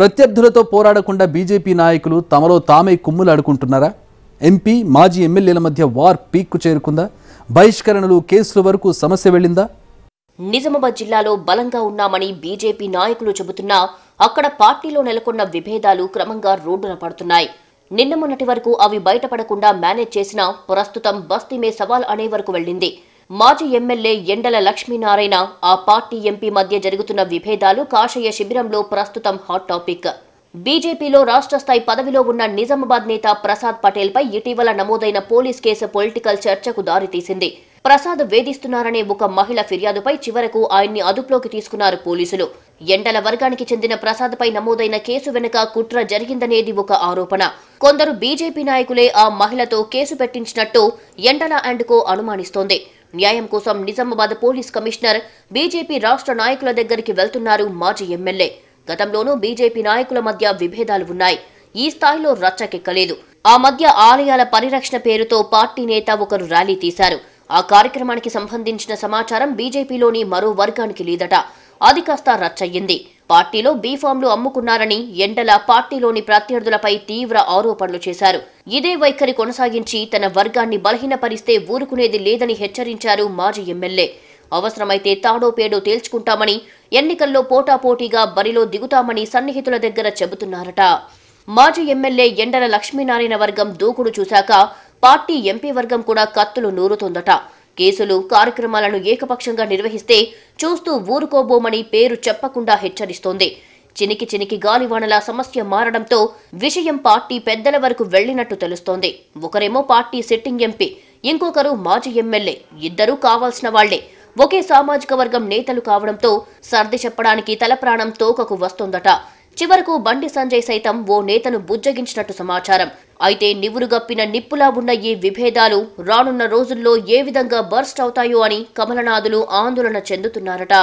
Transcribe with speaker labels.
Speaker 1: ప్రత్యర్థులతో పోరాడకుండా BJP నాయకులు తమలో తామే కుమ్ములాడుకుంటున్నారా ఎంపీ మాజీ ఎమ్మెల్యేల మధ్య వార్ పీక్కు చేరుకుందా బహిష్కరణలు కేసుల వరకు సమస్య వెళ్ళిందా నిజామాబాద్ జిల్లాలో బలంగా ఉన్నామని బీజేపీ నాయకులు చెబుతున్నా అక్కడ పార్టీలో నెలకొన్న విభేదాలు క్రమంగా రోడ్డున పడుతున్నాయి నిన్న మొన్నటి వరకు అవి బయటపడకుండా మేనేజ్ చేసినా ప్రస్తుతం బస్తీమే సవాల్ అనే వరకు వెళ్ళింది మాజీ ఎమ్మెల్యే ఎండల లక్ష్మీనారాయణ ఆ పార్టీ ఎంపీ మధ్య జరుగుతున్న విభేదాలు కాషయ శిబిరంలో ప్రస్తుతం హాట్ టాపిక్ బీజేపీలో రాష్ట్ర స్థాయి పదవిలో ఉన్న నిజామాబాద్ నేత ప్రసాద్ పటేల్పై ఇటీవల నమోదైన పోలీస్ కేసు పొలిటికల్ చర్చకు దారితీసింది ప్రసాద్ వేధిస్తున్నారనే ఒక మహిళ ఫిర్యాదుపై చివరకు ఆయన్ని అదుపులోకి తీసుకున్నారు పోలీసులు ఎండల వర్గానికి చెందిన ప్రసాద్పై నమోదైన కేసు వెనుక కుట్ర జరిగిందనేది ఒక ఆరోపణ కొందరు బీజేపీ నాయకులే ఆ మహిళతో కేసు పెట్టించినట్టు ఎండల అండ్ కో అనుమానిస్తోంది న్యాయం కోసం నిజామాబాద్ పోలీస్ కమిషనర్ బీజేపీ రాష్ట్ర నాయకుల దగ్గరికి వెళ్తున్నారు మాజీ ఎమ్మెల్యే గతంలోనూ బీజేపీ నాయకుల మధ్య విభేదాలు ఉన్నాయి ఈ స్థాయిలో రచ్చకెక్కలేదు ఆ మధ్య ఆలయాల పరిరక్షణ పేరుతో పార్టీ నేత ఒకరు ర్యాలీ తీశారు ఆ కార్యక్రమానికి సంబంధించిన సమాచారం బీజేపీలోని మరో వర్గానికి లేదట అది కాస్త రచ్చయ్యింది పార్టీలో బీఫామ్లు అమ్ముకున్నారని ఎండల పార్టీలోని ప్రత్యర్థులపై తీవ్ర ఆరోపణలు చేశారు ఇదే వైఖరి కొనసాగించి తన వర్గాన్ని బలహీనపరిస్తే ఊరుకునేది లేదని హెచ్చరించారు మాజీ ఎమ్మెల్యే అవసరమైతే తాడోపేడో తేల్చుకుంటామని ఎన్నికల్లో పోటాపోటీగా బరిలో దిగుతామని సన్నిహితుల దగ్గర చెబుతున్నారట మాజీ ఎమ్మెల్యే ఎండల లక్ష్మీనారాయణ వర్గం దూకుడు చూశాక పార్టీ ఎంపీ వర్గం కూడా కత్తులు నూరుతోందట కేసులు కార్యక్రమాలను ఏకపక్షంగా నిర్వహిస్తే చూస్తూ ఊరుకోబోమని పేరు చెప్పకుండా హెచ్చరిస్తోంది చినికి చినికి గాలివానల సమస్య మారడంతో విషయం పార్టీ పెద్దల వరకు వెళ్లినట్టు తెలుస్తోంది ఒకరేమో పార్టీ సిట్టింగ్ ఎంపీ ఇంకొకరు మాజీ ఎమ్మెల్యే ఇద్దరూ కావాల్సిన వాళ్లే ఒకే సామాజిక వర్గం నేతలు కావడంతో సర్ది చెప్పడానికి తలప్రాణం తోకకు వస్తోందట చివరకు బండి సంజయ్ సైతం ఓ నేతను బుజ్జగించినట్టు సమాచారం అయితే నివురుగప్పిన నిప్పులా ఉన్న ఈ విభేదాలు రానున్న రోజుల్లో ఏ విధంగా బర్స్ట్ అవుతాయో అని కమలనాథులు ఆందోళన చెందుతున్నారట